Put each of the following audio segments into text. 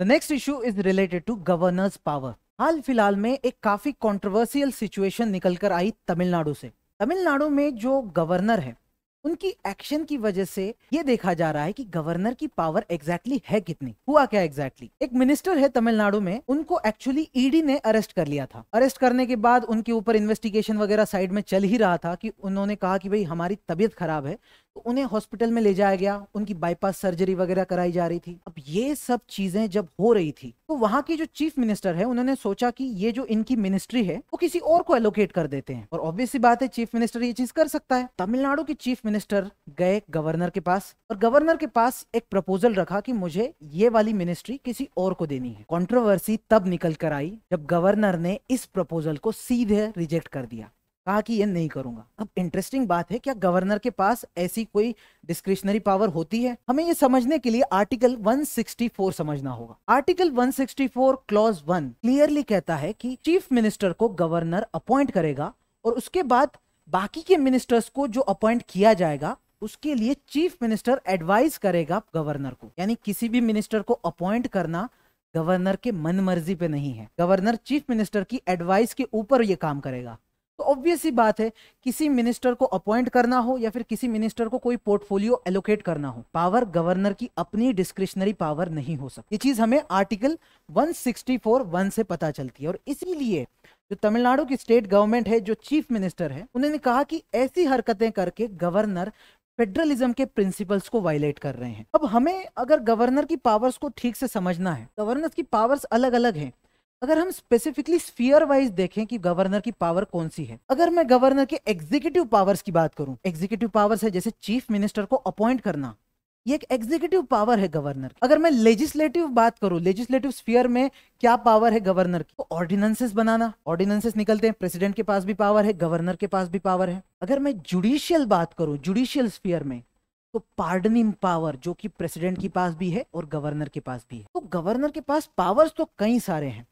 The next issue is related to governors power हाल फिलहाल में एक काफी कॉन्ट्रोवर्सियल सिचुएशन निकल कर आई तमिलनाडु से तमिलनाडु में जो गवर्नर है उनकी एक्शन की वजह से ये देखा जा रहा है कि गवर्नर की पावर एग्जैक्टली exactly है कितनी हुआ क्या एग्जैक्टली exactly? एक मिनिस्टर है तमिलनाडु में उनको एक्चुअली ईडी e ने अरेस्ट कर लिया था अरेस्ट करने के बाद उनके ऊपर इन्वेस्टिगेशन वगैरह साइड में चल ही रहा था कि उन्होंने कहा कि भाई हमारी तबीयत खराब है तो उन्हें हॉस्पिटल में ले जाया गया उनकी बाईपास सर्जरी वगैरह कराई जा रही थी अब ये सब चीजें जब हो रही थी तो वहां की जो चीफ मिनिस्टर है उन्होंने सोचा कि ये जो इनकी मिनिस्ट्री है वो किसी और को एलोकेट कर देते हैं और ऑब्वियसली बात है चीफ मिनिस्टर ये चीज कर सकता है तमिलनाडु के चीफ मिनिस्टर गए गवर्नर के पास और गवर्नर के पास एक प्रपोजल रखा की मुझे ये वाली मिनिस्ट्री किसी और को देनी है कॉन्ट्रोवर्सी तब निकल कर आई जब गवर्नर ने इस प्रपोजल को सीधे रिजेक्ट कर दिया कहा कि ये नहीं करूंगा अब इंटरेस्टिंग बात है क्या गवर्नर के पास ऐसी कोई डिस्क्रिशनरी पावर होती है हमें ये समझने के लिए आर्टिकल 164 समझना होगा article 164 sixty four clause one clearly कहता है कि चीफ मिनिस्टर को गवर्नर अपॉइंट करेगा और उसके बाद बाकी के मिनिस्टर्स को जो अपॉइंट किया जाएगा उसके लिए चीफ मिनिस्टर एडवाइज करेगा गवर्नर को यानी किसी भी मिनिस्टर को अपॉइंट करना गवर्नर के मन मर्जी पे नहीं है गवर्नर चीफ मिनिस्टर की एडवाइस के ऊपर ये काम करेगा तो ऑब्वियस ही बात है किसी मिनिस्टर को अपॉइंट करना हो या फिर किसी मिनिस्टर को कोई पोर्टफोलियो एलोकेट करना हो पावर गवर्नर की अपनी डिस्क्रिशनरी पावर नहीं हो सकती ये चीज हमें आर्टिकल 164 वन से पता चलती है और इसीलिए जो तमिलनाडु की स्टेट गवर्नमेंट है जो चीफ मिनिस्टर है उन्होंने कहा कि ऐसी हरकतें करके गवर्नर फेडरलिज्म के प्रिंसिपल्स को वायलेट कर रहे हैं अब हमें अगर गवर्नर की पावर्स को ठीक से समझना है गवर्नर की पावर्स अलग अलग हैं अगर हम स्पेसिफिकली स्फीयर वाइज देखें कि गवर्नर की पावर कौन सी है अगर मैं गवर्नर के एग्जीक्यूटिव पावर्स की बात करूं एग्जीक्यूटिव पावर्स है जैसे चीफ मिनिस्टर को अपॉइंट करना ये एक एग्जीक्यूटिव पावर है गवर्नर अगर मैं लेजिस्लेटिव बात करूं लेजिस्लेटिव स्फीयर में क्या पावर है गवर्नर की ऑर्डिनेंसेस तो बनाना ऑर्डिनेंसेस निकलते हैं प्रेसिडेंट के पास भी पावर है गवर्नर के पास भी पावर है अगर मैं जुडिशियल बात करूं जुडिशियल स्फीयर में तो पार्डनिंग पावर जो कि प्रेसिडेंट के पास भी है और गवर्नर के पास भी है तो गवर्नर के पास पावर्स तो कई सारे हैं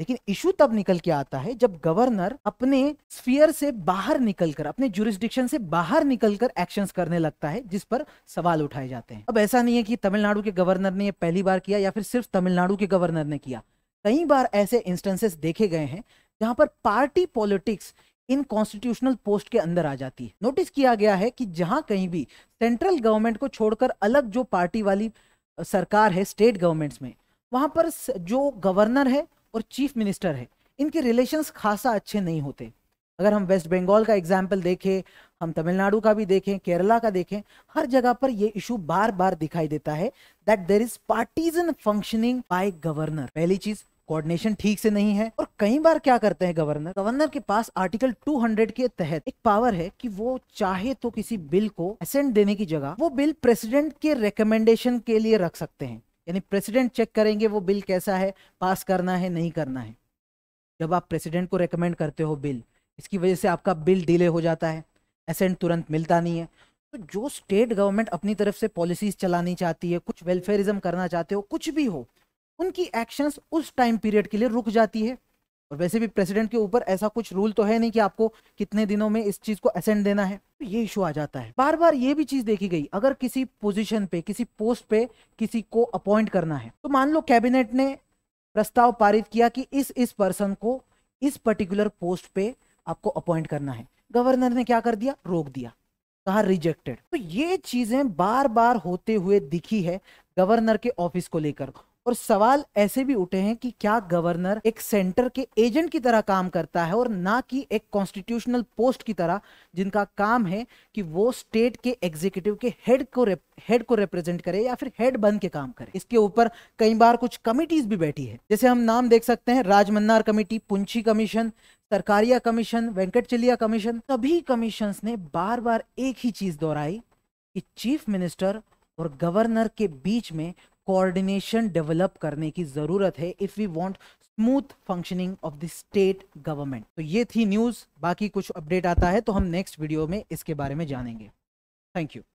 लेकिन इशू तब निकल के आता है जब गवर्नर अपने स्फीयर से बाहर निकलकर अपने जुरिस्डिक्शन से बाहर निकलकर एक्शंस करने लगता है जिस पर सवाल उठाए जाते हैं अब ऐसा नहीं है कि तमिलनाडु के गवर्नर ने यह पहली बार किया या फिर सिर्फ तमिलनाडु के गवर्नर ने किया कई बार ऐसे इंस्टेंसेस देखे गए हैं जहां पर पार्टी पॉलिटिक्स इन कॉन्स्टिट्यूशनल पोस्ट के अंदर आ जाती है नोटिस किया गया है कि जहां कहीं भी सेंट्रल गवर्नमेंट को छोड़कर अलग जो पार्टी वाली सरकार है स्टेट गवर्नमेंट्स में वहां पर जो गवर्नर है और चीफ मिनिस्टर है इनके रिलेशंस खासा अच्छे नहीं होते अगर हम वेस्ट बंगाल का एग्जाम्पल देखें हम तमिलनाडु का भी देखें केरला का देखें हर जगह पर ये इशू बार बार दिखाई देता है that there is partisan functioning by governor पहली चीज कोऑर्डिनेशन ठीक से नहीं है और कई बार क्या करते हैं गवर्नर गवर्नर के पास आर्टिकल 200 के तहत एक पावर है कि वो चाहे तो किसी बिल को असेंट देने की जगह वो बिल प्रेसिडेंट के रिकमेंडेशन के लिए रख सकते हैं यानी प्रेसिडेंट चेक करेंगे वो बिल कैसा है पास करना है नहीं करना है जब आप प्रेसिडेंट को रेकमेंड करते हो बिल इसकी वजह से आपका बिल डिले हो जाता है एसेंट तुरंत मिलता नहीं है तो जो स्टेट गवर्नमेंट अपनी तरफ से पॉलिसीज चलानी चाहती है कुछ वेलफेयरिज्म करना चाहते हो कुछ भी हो उनकी एक्शंस उस टाइम पीरियड के लिए रुक जाती है और वैसे भी प्रेसिडेंट के ऊपर ऐसा कुछ रूल तो है नहीं कि आपको कितने दिनों में इस चीज को असेंड देना है तो ये इशू आ जाता है बार बार ये भी चीज देखी गई अगर किसी पोजीशन पे किसी पोस्ट पे किसी को अपॉइंट करना है तो मान लो कैबिनेट ने प्रस्ताव पारित किया कि इस इस पर्सन को इस पर्टिकुलर पोस्ट पे आपको अपॉइंट करना है गवर्नर ने क्या कर दिया रोक दिया कहा रिजेक्टेड तो ये चीजें बार बार होते हुए दिखी है गवर्नर के ऑफिस को लेकर और सवाल ऐसे भी उठे हैं कि क्या गवर्नर एक सेंटर के एजेंट की तरह काम करता है और ना कि एक कॉन्स्टिट्यूशनल पोस्ट की तरह जिनका काम है कि वो स्टेट के एग्जीक्यूटिव के हेड को हेड को रिप्रेजेंट करे या फिर हेड बन के काम करे इसके ऊपर कई बार कुछ कमिटीज भी बैठी है जैसे हम नाम देख सकते हैं Rajamannar committee Punchhi commission Sarkaria commission Venkatachaliah commission सभी कमीशन ने बार बार एक ही चीज दोहराई कि चीफ मिनिस्टर और गवर्नर के बीच में कोऑर्डिनेशन डेवलप करने की ज़रूरत है if we want smooth functioning of the state government तो ये थी न्यूज़ बाकी कुछ अपडेट आता है तो हम नेक्स्ट वीडियो में इसके बारे में जानेंगे थैंक यू